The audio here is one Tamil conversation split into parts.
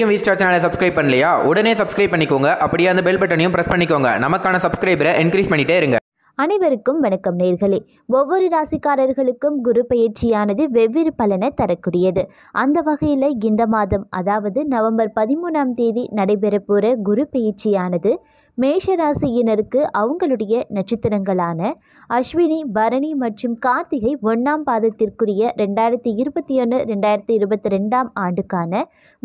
வரைக்கும் வீஸ்டார் சேனலை சப்ஸ்கிரைப் பண்ணலையா உடனே சப்ஸ்கிரைப் பண்ணிக்கோங்க அப்படியே அந்த பெல் பட்டனையும் ப்ரெஸ் பண்ணிக்கோங்க நமக்கான சப்ஸ்கிரைபரை என்க்ரீஸ் பண்ணிகிட்டே இருங்க அனைவருக்கும் வணக்கம் நேர்களே ஒவ்வொரு ராசிக்காரர்களுக்கும் குரு பயிற்சியானது வெவ்வேறு பலனை தரக்கூடியது அந்த வகையில் இந்த மாதம் அதாவது நவம்பர் பதிமூணாம் தேதி நடைபெறப்போகிற குரு பயிற்சியானது மேஷராசியினருக்கு அவங்களுடைய நட்சத்திரங்களான அஸ்வினி பரணி மற்றும் கார்த்திகை ஒன்றாம் பாதத்திற்குரிய ரெண்டாயிரத்தி இருபத்தி ஒன்று ரெண்டாயிரத்தி இருபத்தி ரெண்டாம் ஆண்டுக்கான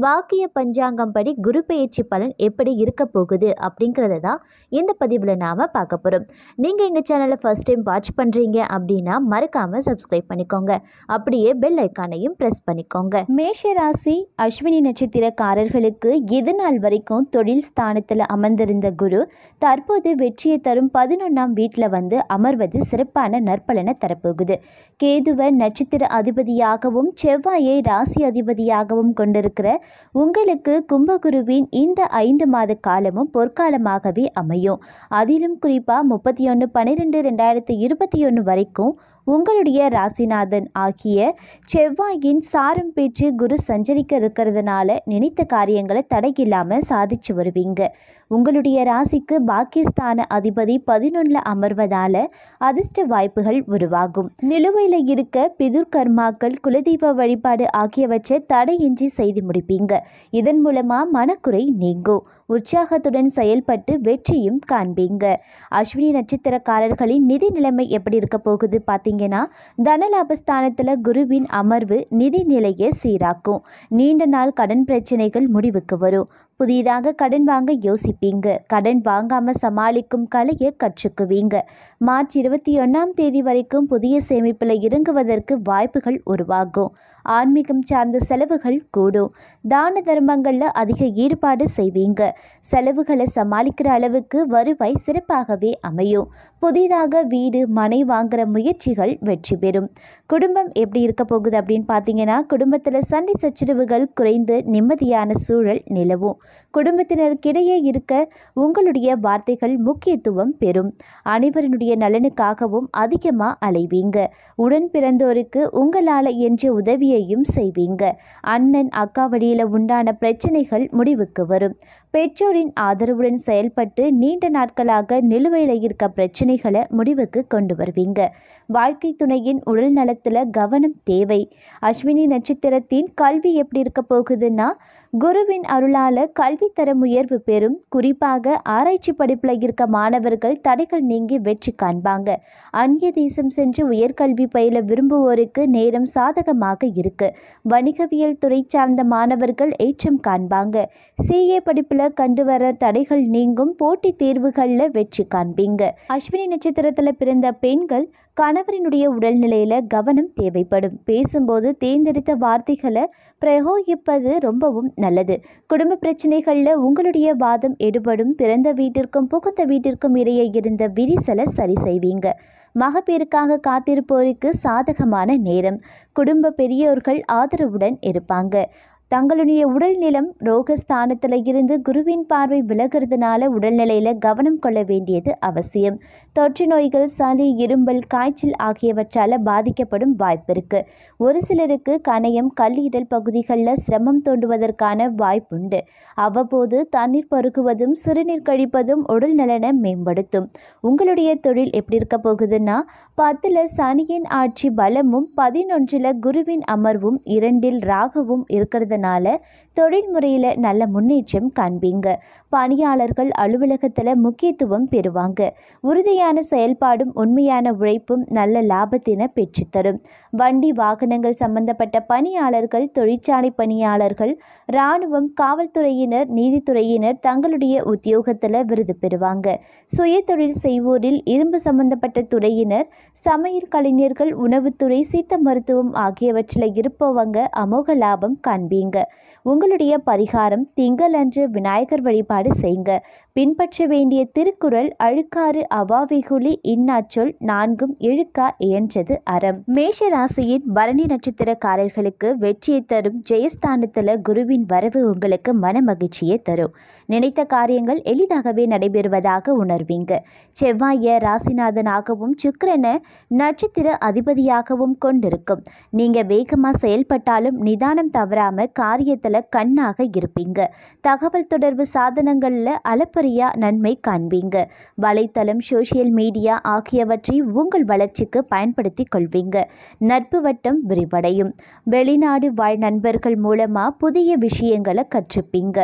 வாக்கிய பஞ்சாங்கம் படி குரு பயிற்சி பலன் எப்படி இருக்க போகுது அப்படிங்கிறத தான் இந்த பதிவில் நாம் பார்க்க போகிறோம் நீங்கள் எங்கள் சேனலை ஃபஸ்ட் டைம் வாட்ச் பண்ணுறீங்க அப்படின்னா மறக்காமல் சப்ஸ்கிரைப் பண்ணிக்கோங்க அப்படியே பெல் ஐக்கானையும் ப்ரெஸ் பண்ணிக்கோங்க மேஷராசி அஸ்வினி நட்சத்திரக்காரர்களுக்கு எது நாள் வரைக்கும் தொழில் ஸ்தானத்தில் அமர்ந்திருந்த குரு தற்போது வெற்றியை தரும் பதினொன்றாம் வீட்டில் வந்து அமர்வது சிறப்பான நற்பலனை தரப்போகுது கேதுவ நட்சத்திர அதிபதியாகவும் செவ்வாயை ராசி அதிபதியாகவும் கொண்டிருக்கிற உங்களுக்கு கும்பகுருவின் இந்த ஐந்து மாத காலமும் பொற்காலமாகவே அமையும் அதிலும் குறிப்பாக முப்பத்தி ஒன்று பன்னிரெண்டு ரெண்டாயிரத்தி இருபத்தி ஒன்று வரைக்கும் உங்களுடைய ராசிநாதன் ஆகிய செவ்வாயின் சாரம் பெற்று குரு சஞ்சரிக்க இருக்கிறதுனால நினைத்த காரியங்களை தடையில்லாமல் சாதிச்சு வருவீங்க உங்களுடைய ராசிக்கு பாகிஸ்தான அதிபதி பதினொன்றில் அமர்வதால் அதிர்ஷ்ட வாய்ப்புகள் உருவாகும் நிலுவையில் இருக்க பிதுர்கர்மாக்கள் குலதெய்வ வழிபாடு ஆகியவற்றை தடையின்றி செய்து முடிப்பீங்க இதன் மூலமாக மனக்குறை நீங்கும் உற்சாகத்துடன் செயல்பட்டு வெற்றியும் காண்பீங்க அஸ்வினி நட்சத்திரக்காரர்களின் நிதி நிலைமை எப்படி இருக்க போகுது பார்த்தீங்க பார்த்தீங்கன்னா தனலாபஸ்தானத்தில் குருவின் அமர்வு நிதி நிலையை சீராக்கும் நீண்ட நாள் கடன் பிரச்சனைகள் முடிவுக்கு வரும் புதிதாக கடன் வாங்க யோசிப்பீங்க கடன் வாங்காம சமாளிக்கும் கலையை கற்றுக்குவீங்க மார்ச் இருபத்தி ஒன்றாம் தேதி வரைக்கும் புதிய சேமிப்பில் இறங்குவதற்கு வாய்ப்புகள் உருவாகும் ஆன்மீகம் சார்ந்த செலவுகள் கூடும் தான தர்மங்களில் அதிக ஈடுபாடு செய்வீங்க செலவுகளை சமாளிக்கிற அளவுக்கு வருவாய் சிறப்பாகவே அமையும் புதிதாக வீடு மனை வாங்குற முயற்சிகள் வெற்றி பெறும் குடும்பம் எப்படி இருக்க போகுது அப்படின்னு பார்த்தீங்கன்னா குடும்பத்தில் சண்டை சச்சரவுகள் குறைந்து நிம்மதியான சூழல் நிலவும் குடும்பத்தினருக்கிடையே இருக்க உங்களுடைய வார்த்தைகள் முக்கியத்துவம் பெறும் அனைவரினுடைய நலனுக்காகவும் அதிகமாக அலைவீங்க உடன் பிறந்தோருக்கு உங்களால் என்ற உதவியையும் செய்வீங்க அண்ணன் அக்கா வழியில் உண்டான பிரச்சனைகள் முடிவுக்கு வரும் பெற்றோரின் ஆதரவுடன் செயல்பட்டு நீண்ட நாட்களாக நிலுவையில் இருக்க பிரச்சனைகளை முடிவுக்கு கொண்டு வருவீங்க வாழ்க்கை துணையின் உடல் நலத்தில் கவனம் தேவை அஸ்வினி நட்சத்திரத்தின் கல்வி எப்படி இருக்க போகுதுன்னா குருவின் அருளால கல்வி தரம் உயர்வு பெறும் குறிப்பாக ஆராய்ச்சி படிப்பில் இருக்க மாணவர்கள் தடைகள் நீங்கி வெற்றி காண்பாங்க அந்நிய தேசம் சென்று உயர்கல்வி பயில விரும்புவோருக்கு நேரம் சாதகமாக இருக்கு வணிகவியல் துறை சார்ந்த மாணவர்கள் ஏற்றம் காண்பாங்க சிஏ படிப்பில் கண்டு வர தடைகள் நீங்கும் போட்டி தேர்வுகளில் வெற்றி காண்பீங்க அஸ்வினி நட்சத்திரத்தில் பிறந்த பெண்கள் கணவரினுடைய உடல்நிலையில கவனம் தேவைப்படும் பேசும்போது தேர்ந்தெடுத்த வார்த்தைகளை பிரயோகிப்பது ரொம்பவும் நல்லது குடும்ப பிரச்சனைகளில் உங்களுடைய வாதம் எடுபடும் பிறந்த வீட்டிற்கும் புகுந்த வீட்டிற்கும் இடையே இருந்த விரிசலை சரி செய்வீங்க மகப்பேருக்காக காத்திருப்போருக்கு சாதகமான நேரம் குடும்ப பெரியோர்கள் ஆதரவுடன் இருப்பாங்க தங்களுடைய உடல்நிலம் ரோகஸ்தானத்தில் இருந்து குருவின் பார்வை விலகிறதுனால உடல்நிலையில் கவனம் கொள்ள வேண்டியது அவசியம் தொற்று நோய்கள் சளி இரும்பல் காய்ச்சல் ஆகியவற்றால் பாதிக்கப்படும் வாய்ப்பு ஒரு சிலருக்கு கணையம் கல்லீரல் பகுதிகளில் சிரமம் தோண்டுவதற்கான வாய்ப்புண்டு அவ்வப்போது தண்ணீர் பருகுவதும் சிறுநீர் கழிப்பதும் உடல் நலனை மேம்படுத்தும் உங்களுடைய தொழில் எப்படி இருக்க போகுதுன்னா பத்தில் சனியின் ஆட்சி பலமும் பதினொன்றில் குருவின் அமர்வும் இரண்டில் ராகுவும் இருக்கிறது இருக்கிறதுனால தொழில்முறையில் நல்ல முன்னேற்றம் காண்பீங்க பணியாளர்கள் அலுவலகத்தில் முக்கியத்துவம் பெறுவாங்க உறுதியான செயல்பாடும் உண்மையான உழைப்பும் நல்ல லாபத்தின பெற்றுத்தரும் வண்டி வாகனங்கள் சம்பந்தப்பட்ட பணியாளர்கள் தொழிற்சாலை பணியாளர்கள் இராணுவம் காவல்துறையினர் நீதித்துறையினர் தங்களுடைய உத்தியோகத்தில் விருது பெறுவாங்க சுய தொழில் செய்வோரில் இரும்பு சம்பந்தப்பட்ட துறையினர் சமையல் கலைஞர்கள் உணவுத்துறை சித்த மருத்துவம் ஆகியவற்றில் இருப்பவங்க அமோக லாபம் காண்பீங்க செய்யுங்க உங்களுடைய பரிகாரம் திங்களன்று விநாயகர் வழிபாடு செய்யுங்க பின்பற்ற வேண்டிய திருக்குறள் அழுக்காறு அவாவிகுலி இன்னாச்சொல் நான்கும் இழுக்கா இயன்றது அறம் மேஷ ராசியின் பரணி நட்சத்திரக்காரர்களுக்கு வெற்றியை தரும் ஜெயஸ்தானத்தில் குருவின் வரவு உங்களுக்கு மன மகிழ்ச்சியை தரும் நினைத்த காரியங்கள் எளிதாகவே நடைபெறுவதாக உணர்வீங்க செவ்வாய ராசிநாதனாகவும் சுக்கரனை நட்சத்திர அதிபதியாகவும் கொண்டிருக்கும் நீங்கள் வேகமாக செயல்பட்டாலும் நிதானம் தவறாமல் காரியத்தில் கண்ணாக இருப்பீங்க தகவல் தொடர்பு சாதனங்களில் அளப்பரியா நன்மை காண்பீங்க வலைத்தளம் சோசியல் மீடியா ஆகியவற்றை உங்கள் வளர்ச்சிக்கு பயன்படுத்தி கொள்வீங்க நட்பு வட்டம் விரிவடையும் வெளிநாடு வாழ் நண்பர்கள் மூலமாக புதிய விஷயங்களை கற்றுப்பீங்க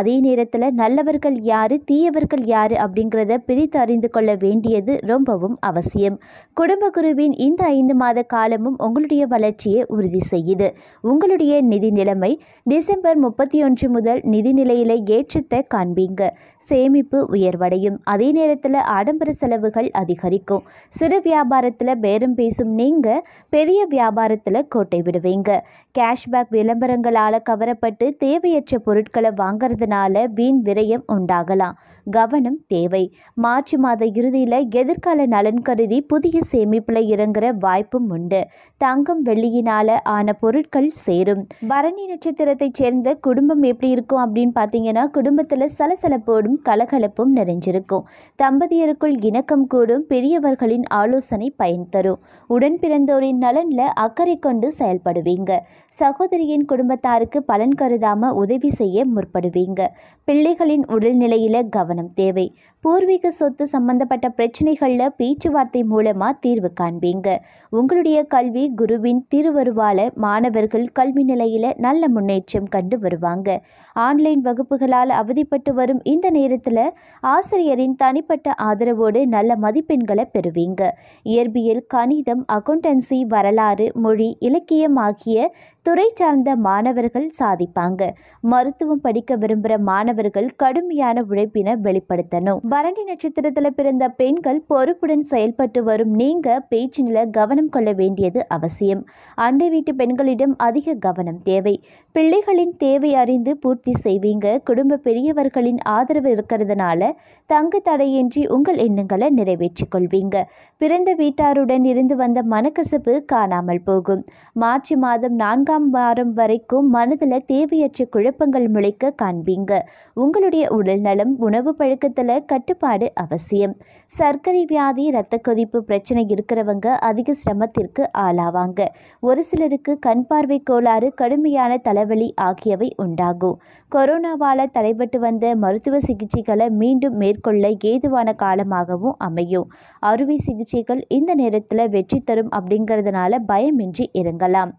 அதே நேரத்தில் நல்லவர்கள் யார் தீயவர்கள் யார் அப்படிங்கிறத பிரித்து அறிந்து கொள்ள வேண்டியது ரொம்பவும் அவசியம் குடும்ப குருவின் இந்த ஐந்து மாத காலமும் உங்களுடைய வளர்ச்சியை உறுதி செய்யுது உங்களுடைய நிதி நிலைமை டிசம்பர் முப்பத்தி ஒன்று முதல் நிதிநிலையில ஏற்றத்தை காண்பீங்க சேமிப்பு உயர்வடையும் அதே நேரத்தில் ஆடம்பர செலவுகள் அதிகரிக்கும் சிறு வியாபாரத்தில் பேரம் பேசும் நீங்க பெரிய வியாபாரத்தில் கோட்டை விடுவீங்க கேஷ்பேக் விளம்பரங்களால் கவரப்பட்டு தேவையற்ற பொருட்களை வாங்கிறதுனால வீண் விரயம் உண்டாகலாம் கவனம் தேவை மார்ச் மாத இறுதியில் எதிர்கால நலன் கருதி புதிய சேமிப்பில் இறங்குற வாய்ப்பும் உண்டு தங்கம் வெள்ளியினால ஆன பொருட்கள் சேரும் பரணி நட்சத்திரத்தைச் சேர்ந்த குடும்பம் எப்படி இருக்கும் அப்படின்னு பார்த்தீங்கன்னா குடும்பத்தில் சலசலப்போடும் கலகலப்பும் நிறைஞ்சிருக்கும் தம்பதியருக்குள் இணக்கம் கூடும் பெரியவர்களின் ஆலோசனை பயன் தரும் உடன் பிறந்தோரின் நலனில் அக்கறை கொண்டு செயல்படுவீங்க சகோதரியின் குடும்பத்தாருக்கு பலன் கருதாம உதவி செய்ய முற்படுவீங்க பிள்ளைகளின் உடல்நிலையில் கவனம் தேவை பூர்வீக சொத்து சம்பந்தப்பட்ட பிரச்சனைகளில் பேச்சுவார்த்தை மூலமாக தீர்வு காண்பீங்க உங்களுடைய கல்வி குருவின் திருவருவால மாணவர்கள் கல்வி நிலையில் நல்ல முன்னேற்றம் கண்டு வருவாங்க ஆன்லைன் வகுப்புகளால் அவதிப்பட்டு வரும் இந்த நேரத்தில் ஆசிரியரின் தனிப்பட்ட ஆதரவோடு நல்ல மதிப்பெண்களை பெறுவீங்க இயற்பியல் கணிதம் அக்கௌண்டன்சி வரலாறு மொழி இலக்கியம் ஆகிய துறை சார்ந்த மாணவர்கள் சாதிப்பாங்க மருத்துவம் படிக்க விரும்புகிற மாணவர்கள் கடுமையான உழைப்பினை வெளிப்படுத்தணும் பரணி நட்சத்திரத்தில் பிறந்த பெண்கள் பொறுப்புடன் செயல்பட்டு வரும் நீங்க பேச்சினில கவனம் கொள்ள வேண்டியது அவசியம் அண்டை வீட்டு பெண்களிடம் அதிக கவனம் தேவை பிள்ளைகளின் தேவை அறிந்து பூர்த்தி செய்வீங்க குடும்ப பெரியவர்களின் ஆதரவு இருக்கிறதுனால தங்கு தடையின்றி உங்கள் எண்ணங்களை நிறைவேற்றிக் கொள்வீங்க பிறந்த வீட்டாருடன் இருந்து வந்த மனக்கசப்பு காணாமல் போகும் மார்ச் மாதம் நான்காம் நான்காம் வாரம் வரைக்கும் மனதில் தேவையற்ற குழப்பங்கள் முளைக்க காண்பீங்க உங்களுடைய உடல்நலம் உணவு பழக்கத்தில் கட்டுப்பாடு அவசியம் சர்க்கரை வியாதி இரத்த கொதிப்பு பிரச்சனை இருக்கிறவங்க அதிக சிரமத்திற்கு ஆளாவாங்க ஒரு சிலருக்கு கண் பார்வை கோளாறு கடுமையான தலைவலி ஆகியவை உண்டாகும் கொரோனாவால் தடைபட்டு வந்த மருத்துவ சிகிச்சைகளை மீண்டும் மேற்கொள்ள ஏதுவான காலமாகவும் அமையும் அறுவை சிகிச்சைகள் இந்த நேரத்தில் வெற்றி தரும் அப்படிங்கிறதுனால பயமின்றி இருங்கலாம்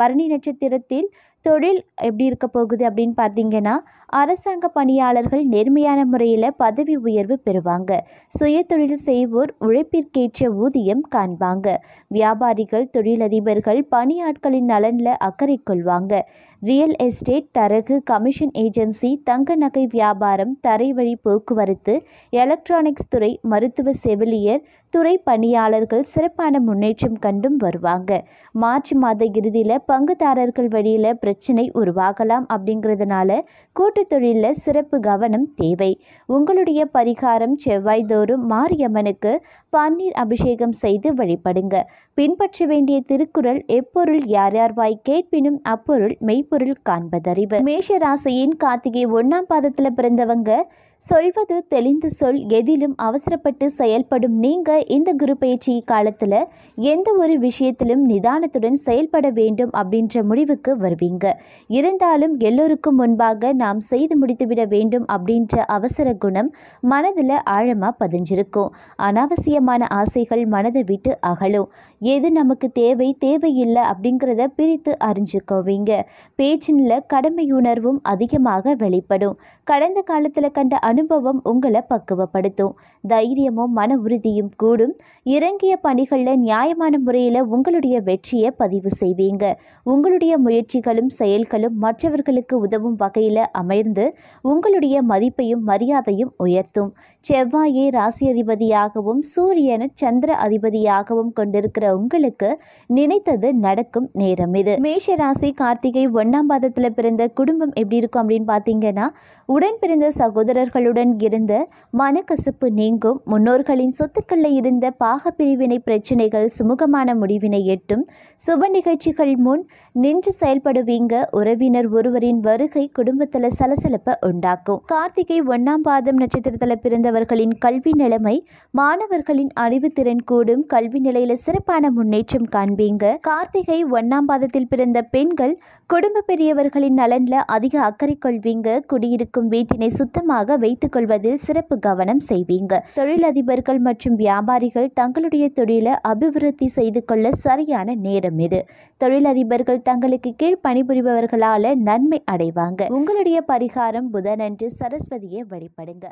பரணி நட்சத்திரத்தில் தொழில் எப்படி இருக்க போகுது அப்படின்னு பார்த்தீங்கன்னா அரசாங்க பணியாளர்கள் நேர்மையான முறையில் பதவி உயர்வு பெறுவாங்க சுய தொழில் செய்வோர் உழைப்பிற்கேற்ற ஊதியம் காண்பாங்க வியாபாரிகள் தொழிலதிபர்கள் பணியாட்களின் நலனில் அக்கறை கொள்வாங்க ரியல் எஸ்டேட் தரகு கமிஷன் ஏஜென்சி தங்க நகை வியாபாரம் தரைவழி போக்குவரத்து எலக்ட்ரானிக்ஸ் துறை மருத்துவ செவிலியர் துறை பணியாளர்கள் சிறப்பான முன்னேற்றம் கண்டும் வருவாங்க மார்ச் மாத இறுதியில் பங்குதாரர்கள் வழியில் பிரச்சனை உருவாகலாம் அப்படிங்கிறதுனால கூட்டு தொழிலில் சிறப்பு கவனம் தேவை உங்களுடைய பரிகாரம் செவ்வாய்தோறும் மாரியம்மனுக்கு பன்னீர் அபிஷேகம் செய்து வழிபடுங்க பின்பற்ற வேண்டிய திருக்குறள் எப்பொருள் யார் யார் வாய் கேட்பினும் அப்பொருள் மெய்ப்பொருள் காண்பதறிவு மேஷ ராசியின் கார்த்திகை ஒன்னாம் பாதத்தில் பிறந்தவங்க சொல்வது தெளிந்து சொல் எதிலும் அவசரப்பட்டு செயல்படும் நீங்க இந்த குரு பயிற்சி காலத்தில் எந்த ஒரு விஷயத்திலும் நிதானத்துடன் செயல்பட வேண்டும் அப்படின்ற முடிவுக்கு வருவீங்க செய்கிறாங்க இருந்தாலும் எல்லோருக்கும் முன்பாக நாம் செய்து முடித்துவிட வேண்டும் அப்படின்ற அவசர குணம் மனதில் ஆழமாக பதிஞ்சிருக்கும் அனாவசியமான ஆசைகள் மனதை விட்டு அகலும் எது நமக்கு தேவை தேவையில்லை அப்படிங்கிறத பிரித்து அறிஞ்சுக்கோவீங்க பேச்சினில் கடமையுணர்வும் அதிகமாக வெளிப்படும் கடந்த காலத்தில் கண்ட அனுபவம் உங்களை பக்குவப்படுத்தும் தைரியமும் மன உறுதியும் கூடும் இறங்கிய பணிகளில் நியாயமான முறையில் உங்களுடைய வெற்றியை பதிவு செய்வீங்க உங்களுடைய முயற்சிகளும் செயல்களும் மற்றவர்களுக்கு உதவும் வகையில் அமைந்து உங்களுடைய மதிப்பையும் மரியாதையும் உயர்த்தும் செவ்வாயை ராசி அதிபதியாகவும் சூரியனை சந்திர அதிபதியாகவும் கொண்டிருக்கிற உங்களுக்கு நினைத்தது நடக்கும் நேரம் இது மேஷ ராசி கார்த்திகை ஒன்னாம் பாதத்தில் பிறந்த குடும்பம் எப்படி இருக்கும் அப்படின்னு பார்த்தீங்கன்னா உடன் பிறந்த சகோதரர்களுடன் இருந்த மனக்கசப்பு நீங்கும் முன்னோர்களின் சொத்துக்களில் இருந்த பாக பிரிவினை பிரச்சனைகள் சுமூகமான முடிவினை எட்டும் சுப நிகழ்ச்சிகள் முன் நின்று செயல்படுவீங்க அப்படிங்க உறவினர் ஒருவரின் வருகை குடும்பத்தில் சலசலப்பை உண்டாக்கும் கார்த்திகை ஒன்னாம் பாதம் நட்சத்திரத்தில் பிறந்தவர்களின் கல்வி நிலைமை மாணவர்களின் அறிவு திறன் கூடும் கல்வி நிலையில சிறப்பான முன்னேற்றம் காண்பீங்க கார்த்திகை ஒன்னாம் பாதத்தில் பிறந்த பெண்கள் குடும்ப பெரியவர்களின் நலன்ல அதிக அக்கறை கொள்வீங்க குடியிருக்கும் வீட்டினை சுத்தமாக வைத்துக் கொள்வதில் சிறப்பு கவனம் செய்வீங்க தொழிலதிபர்கள் மற்றும் வியாபாரிகள் தங்களுடைய தொழிலை அபிவிருத்தி செய்து கொள்ள சரியான நேரம் இது தொழிலதிபர்கள் தங்களுக்கு கீழ் பணி புரிபவர்களால நன்மை அடைவாங்க உங்களுடைய பரிகாரம் புதனன்று சரஸ்வதியை வழிபடுங்க